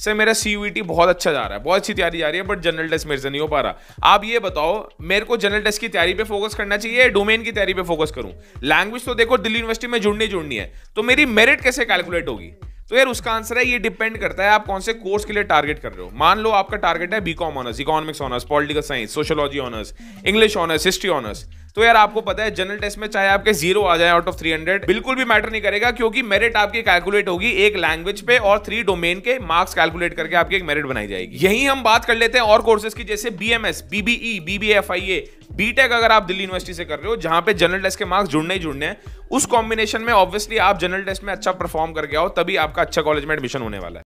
sir मेरा सी e बहुत अच्छा जा रहा है बहुत अच्छी तैयारी जा रही है बट जनरल टेस्ट मेरे से नहीं हो पा रहा आप ये बताओ मेरे को जनरल टेस्ट की तैयारी पे फोकस करना चाहिए डोमेन की तैयारी पे फोकस करूं लैंग्वेज तो देखो दिल्ली यूनिवर्सिटी में जुड़नी जुड़नी है तो मेरी मेरिट कैसे कैलकुलेट होगी तो यार उसका आंसर है ये डिपेंड करता है आप कौन से कोर्स के लिए टारगेट कर रहे हो मान लो आपका टारगेट है BCom honours economics honours political science sociology honours English honours history honours तो यार आपको पता है जनरल टेस्ट में चाहे आपके जीरो आ जाए आउट ऑफ थ्री हंड्रेड बिल्कुल भी मैटर नहीं करेगा क्योंकि मेरिट आपकी कैलकुलेट होगी एक लैंग्वेज पे और थ्री डोमेन के मार्क्स कैलकुलेट करके आपकी एक मेरिट बनाई जाएगी यही हम बात कर लेते हैं और कोर्सेज की जैसे बी एम एस बीटेक अगर आप दिल्ली यूनिवर्सिटी से कर रहे हो जहां पे जनरल टेस्ट के मार्क्स जुड़ने ही जुड़ने हैं उस कॉम्बिनेशन में ऑब्वियसली आप जनरल टेस्ट में अच्छा परफॉर्म करके आओ तभी आपका अच्छा कॉलेज में एडमिशन होने वाला है